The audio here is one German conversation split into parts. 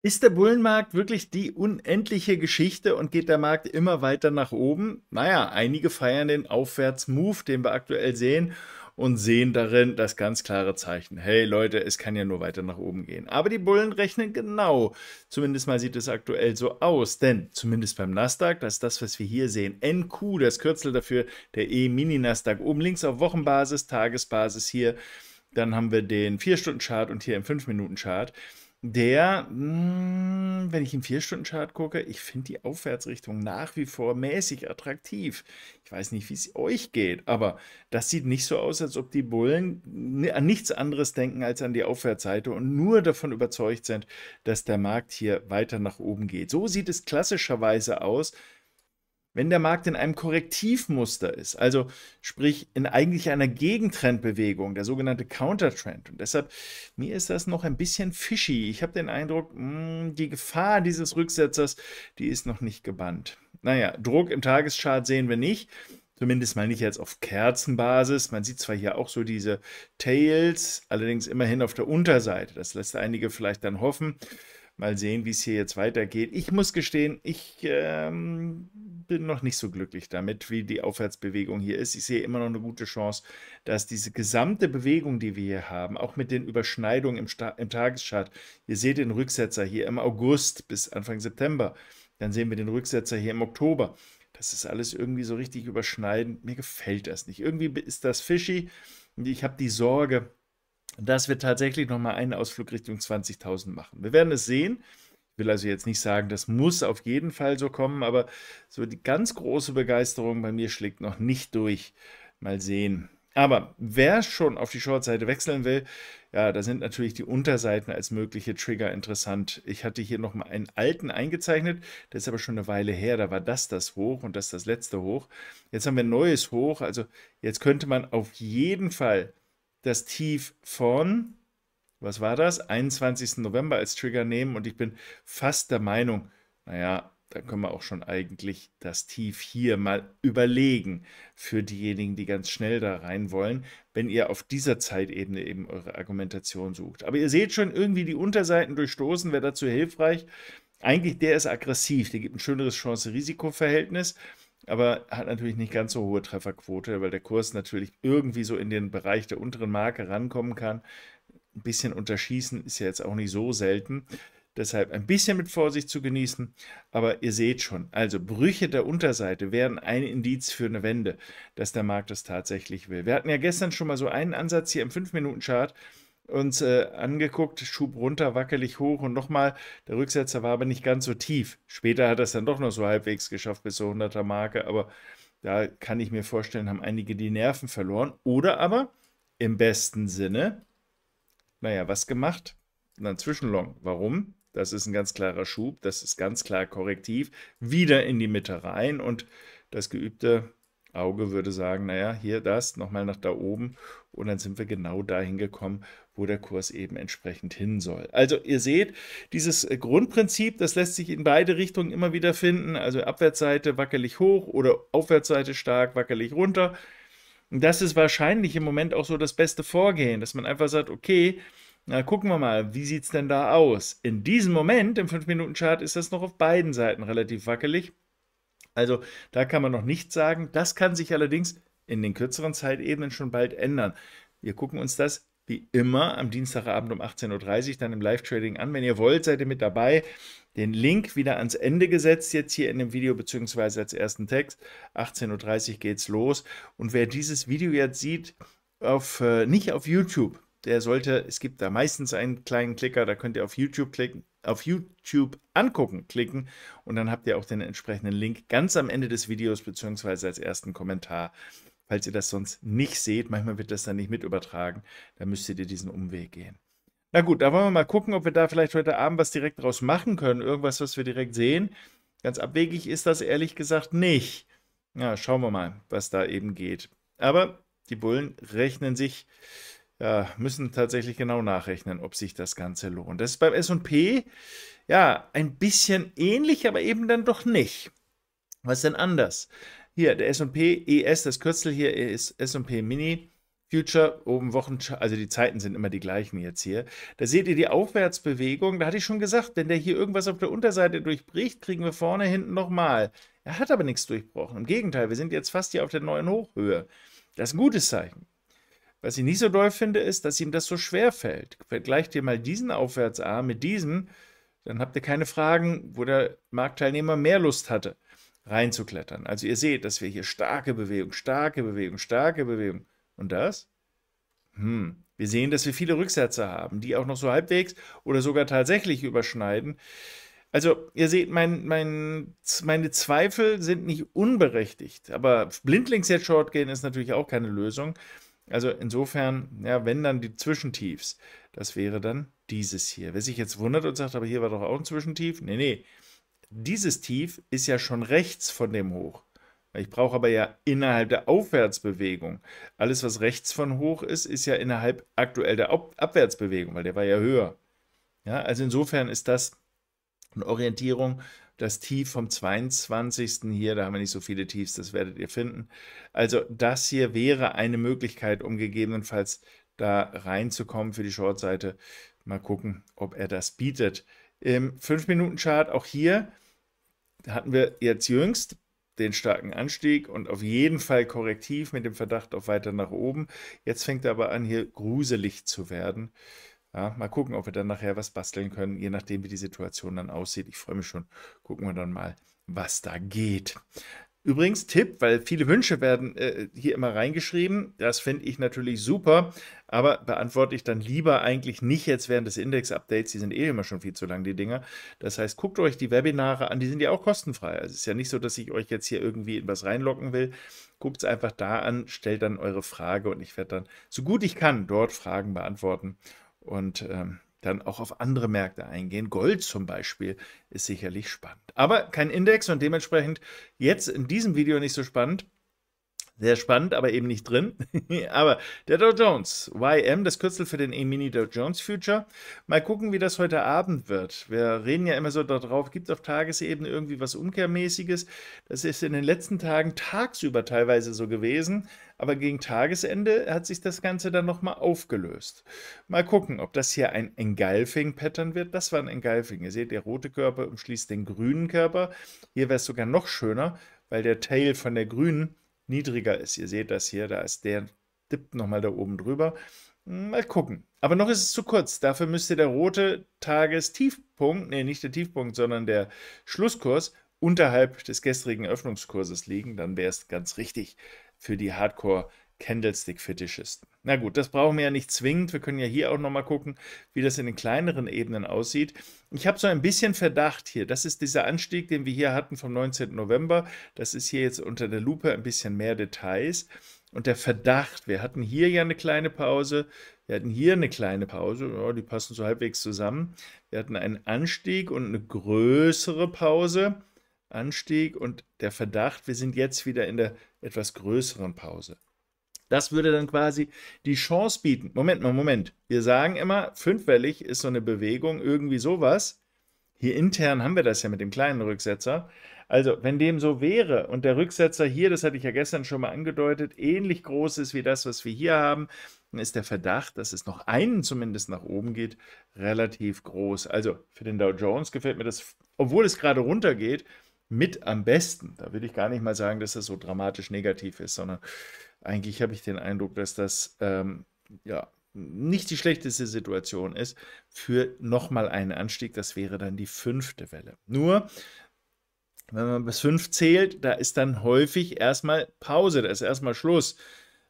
Ist der Bullenmarkt wirklich die unendliche Geschichte und geht der Markt immer weiter nach oben? Naja, einige feiern den Aufwärtsmove, den wir aktuell sehen, und sehen darin das ganz klare Zeichen. Hey Leute, es kann ja nur weiter nach oben gehen. Aber die Bullen rechnen genau. Zumindest mal sieht es aktuell so aus. Denn zumindest beim Nasdaq, das ist das, was wir hier sehen. NQ, das Kürzel dafür, der E-Mini-Nasdaq. Oben links auf Wochenbasis, Tagesbasis hier. Dann haben wir den 4-Stunden-Chart und hier im 5-Minuten-Chart der, mh, hm, wenn ich im 4-Stunden-Chart gucke, ich finde die Aufwärtsrichtung nach wie vor mäßig attraktiv. Ich weiß nicht, wie es euch geht, aber das sieht nicht so aus, als ob die Bullen an nichts anderes denken als an die Aufwärtsseite und nur davon überzeugt sind, dass der Markt hier weiter nach oben geht. So sieht es klassischerweise aus, wenn der Markt in einem Korrektivmuster ist, also sprich in eigentlich einer Gegentrendbewegung, der sogenannte Countertrend. Und deshalb, mir ist das noch ein bisschen fishy. Ich habe den Eindruck, mh, hm, die Gefahr dieses Rücksetzers, die ist noch nicht gebannt. Naja, Druck im Tageschart sehen wir nicht. Zumindest mal nicht jetzt auf Kerzenbasis. Man sieht zwar hier auch so diese Tails, allerdings immerhin auf der Unterseite. Das lässt einige vielleicht dann hoffen. Mal sehen, wie es hier jetzt weitergeht. Ich muss gestehen, ich ähm, bin noch nicht so glücklich damit, wie die Aufwärtsbewegung hier ist. Ich sehe immer noch eine gute Chance, dass diese gesamte Bewegung, die wir hier haben, auch mit den Überschneidungen im, Sta im Tageschart, ihr seht den Rücksetzer hier im August bis Anfang September, dann sehen wir den Rücksetzer hier im Oktober. Das ist alles irgendwie so richtig überschneidend. Mir gefällt das nicht. Irgendwie ist das fishy. Ich habe die Sorge, dass wir tatsächlich nochmal einen Ausflug Richtung 20.000 machen. Wir werden es sehen. Ich will also jetzt nicht sagen, das muss auf jeden Fall so kommen, aber so die ganz große Begeisterung bei mir schlägt noch nicht durch. Mal sehen. Aber wer schon auf die Short-Seite wechseln will, ja, da sind natürlich die Unterseiten als mögliche Trigger interessant. Ich hatte hier nochmal einen alten eingezeichnet, der ist aber schon eine Weile her. Da war das das Hoch und das das letzte Hoch. Jetzt haben wir ein neues Hoch, also jetzt könnte man auf jeden Fall das Tief von, was war das, 21. November als Trigger nehmen und ich bin fast der Meinung, naja, da können wir auch schon eigentlich das Tief hier mal überlegen für diejenigen, die ganz schnell da rein wollen, wenn ihr auf dieser Zeitebene eben eure Argumentation sucht. Aber ihr seht schon, irgendwie die Unterseiten durchstoßen wäre dazu hilfreich. Eigentlich der ist aggressiv, der gibt ein schöneres Chance-Risiko-Verhältnis aber hat natürlich nicht ganz so hohe Trefferquote, weil der Kurs natürlich irgendwie so in den Bereich der unteren Marke rankommen kann. Ein bisschen unterschießen ist ja jetzt auch nicht so selten. Deshalb ein bisschen mit Vorsicht zu genießen. Aber ihr seht schon, also Brüche der Unterseite wären ein Indiz für eine Wende, dass der Markt das tatsächlich will. Wir hatten ja gestern schon mal so einen Ansatz hier im 5-Minuten-Chart uns äh, angeguckt, schub runter, wackelig hoch und nochmal. Der Rücksetzer war aber nicht ganz so tief. Später hat er es dann doch noch so halbwegs geschafft bis zur 100er Marke, aber da kann ich mir vorstellen, haben einige die Nerven verloren oder aber im besten Sinne, naja, was gemacht? Und dann Zwischenlong. Warum? Das ist ein ganz klarer Schub, das ist ganz klar korrektiv. Wieder in die Mitte rein und das geübte Auge würde sagen, naja, hier das, nochmal nach da oben. Und dann sind wir genau dahin gekommen, wo der Kurs eben entsprechend hin soll. Also ihr seht, dieses äh, Grundprinzip, das lässt sich in beide Richtungen immer wieder finden. Also Abwärtsseite wackelig hoch oder Aufwärtsseite stark wackelig runter. das ist wahrscheinlich im Moment auch so das beste Vorgehen, dass man einfach sagt, okay, na, gucken wir mal, wie sieht es denn da aus? In diesem Moment, im 5-Minuten-Chart, ist das noch auf beiden Seiten relativ wackelig. Also da kann man noch nichts sagen. Das kann sich allerdings in den kürzeren Zeitebenen schon bald ändern. Wir gucken uns das wie immer am Dienstagabend um 18.30 Uhr dann im Live-Trading an. Wenn ihr wollt, seid ihr mit dabei. Den Link wieder ans Ende gesetzt, jetzt hier in dem Video beziehungsweise als ersten Text. 18.30 Uhr geht's los. Und wer dieses Video jetzt sieht, auf, äh, nicht auf YouTube, der sollte, es gibt da meistens einen kleinen Klicker, da könnt ihr auf YouTube klicken, auf YouTube angucken klicken und dann habt ihr auch den entsprechenden Link ganz am Ende des Videos beziehungsweise als ersten Kommentar. Falls ihr das sonst nicht seht, manchmal wird das dann nicht mit übertragen, dann müsstet ihr diesen Umweg gehen. Na gut, da wollen wir mal gucken, ob wir da vielleicht heute Abend was direkt draus machen können. Irgendwas, was wir direkt sehen. Ganz abwegig ist das ehrlich gesagt nicht. Ja, schauen wir mal, was da eben geht. Aber die Bullen rechnen sich ja, äh, müssen tatsächlich genau nachrechnen, ob sich das Ganze lohnt. Das ist beim SP ja ein bisschen ähnlich, aber eben dann doch nicht. Was ist denn anders? Hier, der SP ES, das Kürzel hier ist SP Mini. Future oben Wochen, also die Zeiten sind immer die gleichen jetzt hier. Da seht ihr die Aufwärtsbewegung. Da hatte ich schon gesagt, wenn der hier irgendwas auf der Unterseite durchbricht, kriegen wir vorne, hinten nochmal. Er hat aber nichts durchbrochen. Im Gegenteil, wir sind jetzt fast hier auf der neuen Hochhöhe. Das ist ein gutes Zeichen. Was ich nicht so doll finde, ist, dass ihm das so schwer fällt. Vergleicht ihr mal diesen Aufwärtsarm mit diesem, dann habt ihr keine Fragen, wo der Marktteilnehmer mehr Lust hatte, reinzuklettern. Also ihr seht, dass wir hier starke Bewegung, starke Bewegung, starke Bewegung. Und das? Hm. Wir sehen, dass wir viele Rücksätze haben, die auch noch so halbwegs oder sogar tatsächlich überschneiden. Also ihr seht, mein, mein, meine Zweifel sind nicht unberechtigt, aber blindlings jetzt Short gehen ist natürlich auch keine Lösung. Also insofern, ja, wenn dann die Zwischentiefs, das wäre dann dieses hier. Wer sich jetzt wundert und sagt, aber hier war doch auch ein Zwischentief. Nee, nee. Dieses Tief ist ja schon rechts von dem Hoch. Ich brauche aber ja innerhalb der Aufwärtsbewegung. Alles, was rechts von hoch ist, ist ja innerhalb aktuell der Abwärtsbewegung, weil der war ja höher. Ja, also insofern ist das eine Orientierung das Tief vom 22. hier, da haben wir nicht so viele Tiefs, das werdet ihr finden. Also das hier wäre eine Möglichkeit, um gegebenenfalls da reinzukommen für die Shortseite. Mal gucken, ob er das bietet. Im 5-Minuten-Chart, auch hier hatten wir jetzt jüngst den starken Anstieg und auf jeden Fall korrektiv mit dem Verdacht auf weiter nach oben. Jetzt fängt er aber an, hier gruselig zu werden. Ja, mal gucken, ob wir dann nachher was basteln können, je nachdem, wie die Situation dann aussieht. Ich freue mich schon. Gucken wir dann mal, was da geht. Übrigens, Tipp, weil viele Wünsche werden äh, hier immer reingeschrieben. Das finde ich natürlich super, aber beantworte ich dann lieber eigentlich nicht jetzt während des Index-Updates. Die sind eh immer schon viel zu lang, die Dinger. Das heißt, guckt euch die Webinare an, die sind ja auch kostenfrei. Also es ist ja nicht so, dass ich euch jetzt hier irgendwie in was reinlocken will. Guckt es einfach da an, stellt dann eure Frage und ich werde dann so gut ich kann dort Fragen beantworten und ähm, dann auch auf andere Märkte eingehen. Gold zum Beispiel ist sicherlich spannend. Aber kein Index und dementsprechend jetzt in diesem Video nicht so spannend. Sehr spannend, aber eben nicht drin. aber der Dow Jones, YM, das Kürzel für den E-Mini Dow Jones Future. Mal gucken, wie das heute Abend wird. Wir reden ja immer so darauf, gibt es auf Tagesebene irgendwie was Umkehrmäßiges. Das ist in den letzten Tagen tagsüber teilweise so gewesen, aber gegen Tagesende hat sich das Ganze dann nochmal aufgelöst. Mal gucken, ob das hier ein Engulfing-Pattern wird. Das war ein Engulfing. Ihr seht, der rote Körper umschließt den grünen Körper. Hier wäre es sogar noch schöner, weil der Tail von der grünen niedriger ist. Ihr seht das hier, da ist der Dip nochmal da oben drüber. Hm, mal gucken. Aber noch ist es zu kurz. Dafür müsste der rote Tagestiefpunkt, nee, nicht der Tiefpunkt, sondern der Schlusskurs unterhalb des gestrigen Öffnungskurses liegen. Dann wäre es ganz richtig für die Hardcore-Hardcore. Candlestick-Fetischisten. Na gut, das brauchen wir ja nicht zwingend. Wir können ja hier auch nochmal gucken, wie das in den kleineren Ebenen aussieht. Ich habe so ein bisschen Verdacht hier. Das ist dieser Anstieg, den wir hier hatten vom 19. November. Das ist hier jetzt unter der Lupe ein bisschen mehr Details. Und der Verdacht, wir hatten hier ja eine kleine Pause, wir hatten hier eine kleine Pause, oh, die passen so halbwegs zusammen. Wir hatten einen Anstieg und eine größere Pause. Anstieg und der Verdacht, wir sind jetzt wieder in der etwas größeren Pause. Das würde dann quasi die Chance bieten. Moment mal, Moment. Wir sagen immer, fünfwellig ist so eine Bewegung, irgendwie sowas. Hier intern haben wir das ja mit dem kleinen Rücksetzer. Also, wenn dem so wäre und der Rücksetzer hier, das hatte ich ja gestern schon mal angedeutet, ähnlich groß ist wie das, was wir hier haben, dann ist der Verdacht, dass es noch einen zumindest nach oben geht, relativ groß. Also, für den Dow Jones gefällt mir das, obwohl es gerade runtergeht, mit am besten. Da würde ich gar nicht mal sagen, dass das so dramatisch negativ ist, sondern eigentlich habe ich den Eindruck, dass das ähm, ja, nicht die schlechteste Situation ist für nochmal einen Anstieg. Das wäre dann die fünfte Welle. Nur, wenn man bis fünf zählt, da ist dann häufig erstmal Pause, da ist erstmal Schluss.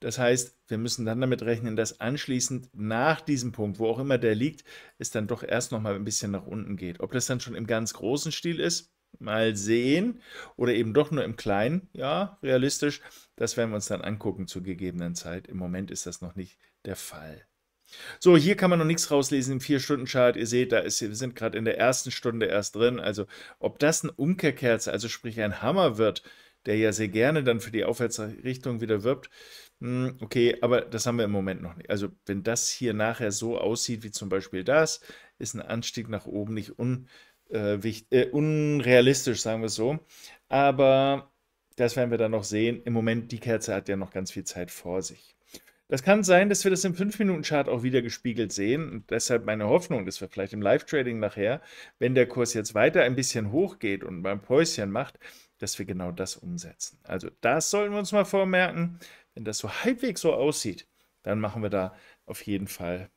Das heißt, wir müssen dann damit rechnen, dass anschließend nach diesem Punkt, wo auch immer der liegt, es dann doch erst nochmal ein bisschen nach unten geht. Ob das dann schon im ganz großen Stil ist, Mal sehen. Oder eben doch nur im Kleinen. Ja, realistisch. Das werden wir uns dann angucken zur gegebenen Zeit. Im Moment ist das noch nicht der Fall. So, hier kann man noch nichts rauslesen im 4-Stunden-Chart. Ihr seht, da ist, wir sind gerade in der ersten Stunde erst drin. Also, ob das ein Umkehrkerze, also sprich ein Hammer wird, der ja sehr gerne dann für die Aufwärtsrichtung wieder wirbt, hm, okay, aber das haben wir im Moment noch nicht. Also, wenn das hier nachher so aussieht wie zum Beispiel das, ist ein Anstieg nach oben nicht unbekannt äh, wichtig, äh, unrealistisch, sagen wir es so. Aber das werden wir dann noch sehen. Im Moment, die Kerze hat ja noch ganz viel Zeit vor sich. Das kann sein, dass wir das im 5-Minuten-Chart auch wieder gespiegelt sehen. Und deshalb meine Hoffnung, dass wir vielleicht im Live-Trading nachher, wenn der Kurs jetzt weiter ein bisschen hochgeht und beim Päuschen macht, dass wir genau das umsetzen. Also das sollten wir uns mal vormerken. Wenn das so halbwegs so aussieht, dann machen wir da auf jeden Fall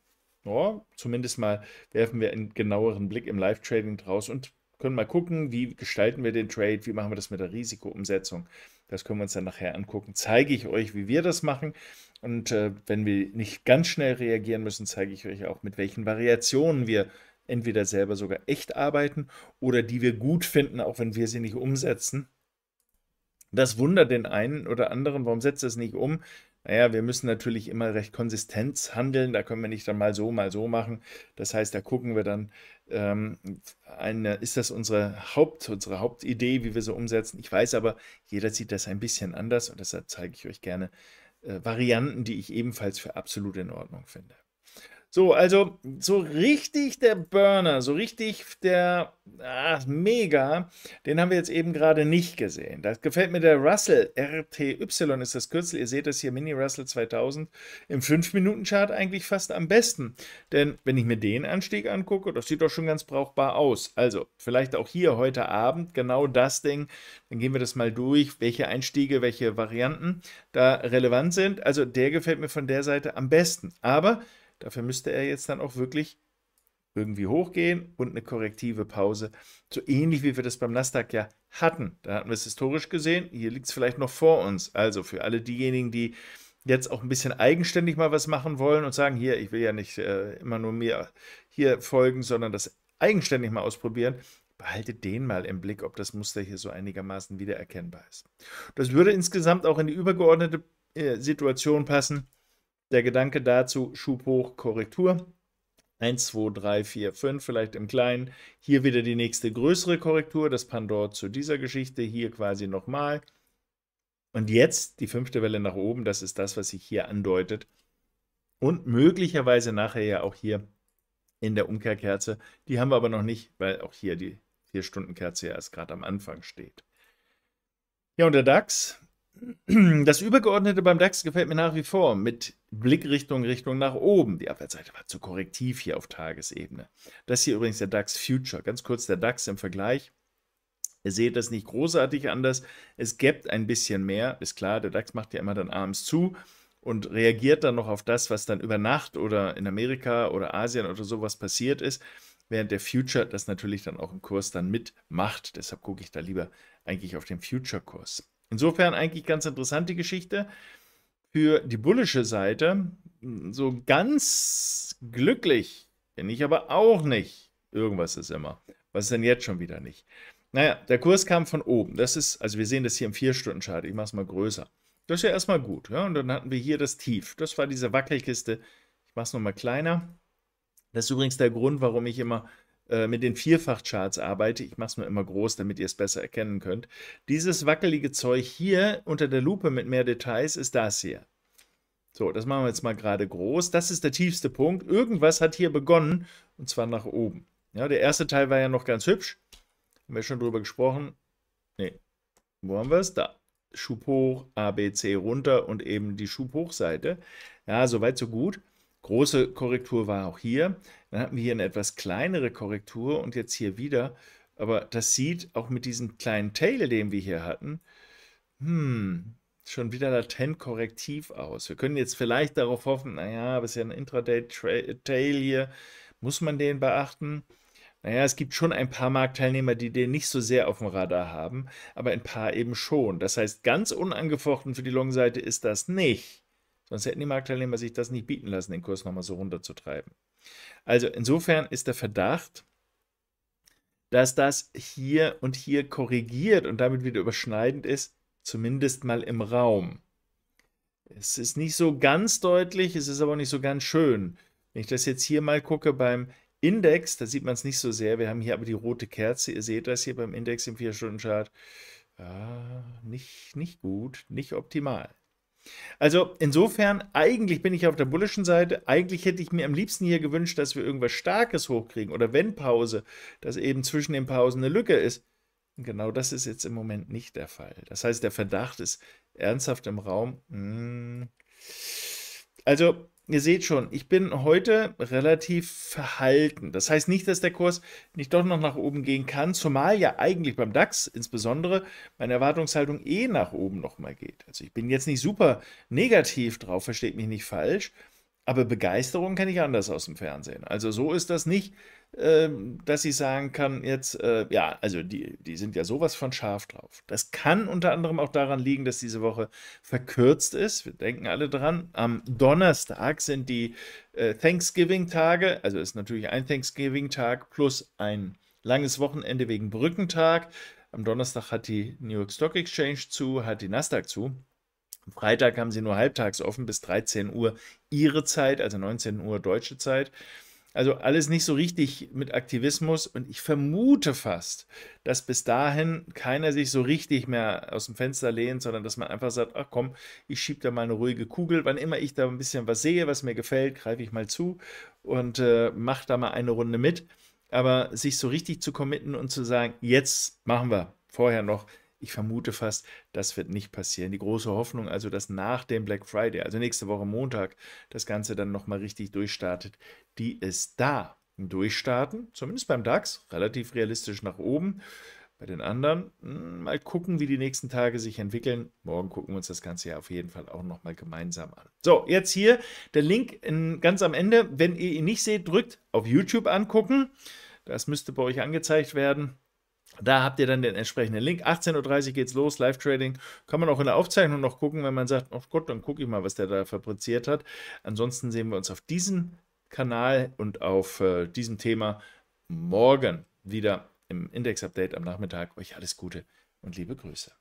ja, zumindest mal werfen wir einen genaueren Blick im Live-Trading draus und können mal gucken, wie gestalten wir den Trade, wie machen wir das mit der Risikoumsetzung. Das können wir uns dann nachher angucken. Zeige ich euch, wie wir das machen. Und äh, wenn wir nicht ganz schnell reagieren müssen, zeige ich euch auch, mit welchen Variationen wir entweder selber sogar echt arbeiten oder die wir gut finden, auch wenn wir sie nicht umsetzen. Das wundert den einen oder anderen, warum setzt es nicht um? Naja, wir müssen natürlich immer recht konsistent handeln. Da können wir nicht dann mal so, mal so machen. Das heißt, da gucken wir dann, ähm, eine, ist das unsere Haupt, unsere Hauptidee, wie wir so umsetzen. Ich weiß aber, jeder sieht das ein bisschen anders und deshalb zeige ich euch gerne äh, Varianten, die ich ebenfalls für absolut in Ordnung finde. So, also so richtig der Burner, so richtig der ah, Mega, den haben wir jetzt eben gerade nicht gesehen. Das gefällt mir der Russell RTY ist das Kürzel. Ihr seht das hier, Mini Russell 2000 im 5-Minuten-Chart eigentlich fast am besten. Denn wenn ich mir den Anstieg angucke, das sieht doch schon ganz brauchbar aus. Also vielleicht auch hier heute Abend genau das Ding. Dann gehen wir das mal durch, welche Einstiege, welche Varianten da relevant sind. Also der gefällt mir von der Seite am besten. Aber Dafür müsste er jetzt dann auch wirklich irgendwie hochgehen und eine korrektive Pause. So ähnlich wie wir das beim Nasdaq ja hatten. Da hatten wir es historisch gesehen. Hier liegt es vielleicht noch vor uns. Also für alle diejenigen, die jetzt auch ein bisschen eigenständig mal was machen wollen und sagen, hier, ich will ja nicht äh, immer nur mir hier folgen, sondern das eigenständig mal ausprobieren, behaltet den mal im Blick, ob das Muster hier so einigermaßen wiedererkennbar ist. Das würde insgesamt auch in die übergeordnete äh, Situation passen. Der Gedanke dazu, Schub hoch, Korrektur. 1, 2, 3, 4, 5 vielleicht im Kleinen. Hier wieder die nächste größere Korrektur, das Pandor zu dieser Geschichte, hier quasi nochmal. Und jetzt die fünfte Welle nach oben, das ist das, was sich hier andeutet. Und möglicherweise nachher ja auch hier in der Umkehrkerze. Die haben wir aber noch nicht, weil auch hier die 4-Stunden-Kerze ja erst gerade am Anfang steht. Ja, und der DAX, das Übergeordnete beim DAX gefällt mir nach wie vor mit Blickrichtung Richtung nach oben. Die Abwärtsseite war zu korrektiv hier auf Tagesebene. Das hier übrigens der DAX Future. Ganz kurz der DAX im Vergleich. Ihr seht das nicht großartig anders. Es gibt ein bisschen mehr. Ist klar, der DAX macht ja immer dann abends zu und reagiert dann noch auf das, was dann über Nacht oder in Amerika oder Asien oder sowas passiert ist. Während der Future das natürlich dann auch im Kurs dann mitmacht. Deshalb gucke ich da lieber eigentlich auf den Future-Kurs. Insofern eigentlich ganz interessante Geschichte. Für die bullische Seite so ganz glücklich bin ich aber auch nicht. Irgendwas ist immer. Was ist denn jetzt schon wieder nicht? Naja, der Kurs kam von oben. Das ist, also wir sehen das hier im 4-Stunden-Chart. Ich mache es mal größer. Das ist ja erstmal gut. Ja? Und dann hatten wir hier das Tief. Das war diese Wackelkiste. Ich mache es nochmal kleiner. Das ist übrigens der Grund, warum ich immer äh, mit den Vierfachcharts arbeite. Ich mache es nur immer groß, damit ihr es besser erkennen könnt. Dieses wackelige Zeug hier unter der Lupe mit mehr Details ist das hier. So, das machen wir jetzt mal gerade groß. Das ist der tiefste Punkt. Irgendwas hat hier begonnen und zwar nach oben. Ja, der erste Teil war ja noch ganz hübsch. Haben wir schon drüber gesprochen. Nee, wo haben wir es? Da. Schub hoch, ABC runter und eben die Schub hochseite. Ja, soweit so gut große Korrektur war auch hier. Dann hatten wir hier eine etwas kleinere Korrektur und jetzt hier wieder. Aber das sieht auch mit diesem kleinen Tail, den wir hier hatten, hm, schon wieder latent korrektiv aus. Wir können jetzt vielleicht darauf hoffen, naja, aber es ist ja ein Intraday-Tail hier, muss man den beachten? Naja, es gibt schon ein paar Marktteilnehmer, die den nicht so sehr auf dem Radar haben, aber ein paar eben schon. Das heißt, ganz unangefochten für die Long-Seite ist das nicht. Sonst hätten die Marktteilnehmer sich das nicht bieten lassen, den Kurs nochmal so runterzutreiben. Also insofern ist der Verdacht, dass das hier und hier korrigiert und damit wieder überschneidend ist, zumindest mal im Raum. Es ist nicht so ganz deutlich, es ist aber auch nicht so ganz schön. Wenn ich das jetzt hier mal gucke beim Index, da sieht man es nicht so sehr. Wir haben hier aber die rote Kerze. Ihr seht das hier beim Index im 4-Stunden-Chart. Ja, nicht, nicht gut, nicht optimal. Also insofern, eigentlich bin ich auf der bullischen Seite. Eigentlich hätte ich mir am liebsten hier gewünscht, dass wir irgendwas Starkes hochkriegen oder wenn Pause, dass eben zwischen den Pausen eine Lücke ist. Und genau das ist jetzt im Moment nicht der Fall. Das heißt, der Verdacht ist ernsthaft im Raum. Hm. Also ihr seht schon, ich bin heute relativ verhalten. Das heißt nicht, dass der Kurs nicht doch noch nach oben gehen kann, zumal ja eigentlich beim DAX insbesondere meine Erwartungshaltung eh nach oben nochmal geht. Also ich bin jetzt nicht super negativ drauf, versteht mich nicht falsch, aber Begeisterung kenne ich anders aus dem Fernsehen. Also so ist das nicht. Ähm, dass ich sagen kann, jetzt, äh, ja, also die, die sind ja sowas von scharf drauf. Das kann unter anderem auch daran liegen, dass diese Woche verkürzt ist. Wir denken alle dran. Am Donnerstag sind die äh, Thanksgiving-Tage, also ist natürlich ein Thanksgiving-Tag plus ein langes Wochenende wegen Brückentag. Am Donnerstag hat die New York Stock Exchange zu, hat die Nasdaq zu. Am Freitag haben sie nur halbtags offen bis 13 Uhr ihre Zeit, also 19 Uhr deutsche Zeit. Also alles nicht so richtig mit Aktivismus und ich vermute fast, dass bis dahin keiner sich so richtig mehr aus dem Fenster lehnt, sondern dass man einfach sagt, ach komm, ich schiebe da mal eine ruhige Kugel. Wann immer ich da ein bisschen was sehe, was mir gefällt, greife ich mal zu und äh, mache da mal eine Runde mit. Aber sich so richtig zu committen und zu sagen, jetzt machen wir, vorher noch, ich vermute fast, das wird nicht passieren. Die große Hoffnung also, dass nach dem Black Friday, also nächste Woche Montag, das Ganze dann nochmal richtig durchstartet, die ist da. Durchstarten, zumindest beim DAX, relativ realistisch nach oben. Bei den anderen hm, mal gucken, wie die nächsten Tage sich entwickeln. Morgen gucken wir uns das Ganze ja auf jeden Fall auch nochmal gemeinsam an. So, jetzt hier der Link in, ganz am Ende. Wenn ihr ihn nicht seht, drückt auf YouTube angucken. Das müsste bei euch angezeigt werden. Da habt ihr dann den entsprechenden Link. 18.30 Uhr geht's los, Live-Trading. Kann man auch in der Aufzeichnung noch gucken, wenn man sagt, oh Gott, dann gucke ich mal, was der da fabriziert hat. Ansonsten sehen wir uns auf diesen Kanal und auf äh, diesem Thema morgen wieder im Index-Update am Nachmittag. Euch alles Gute und liebe Grüße.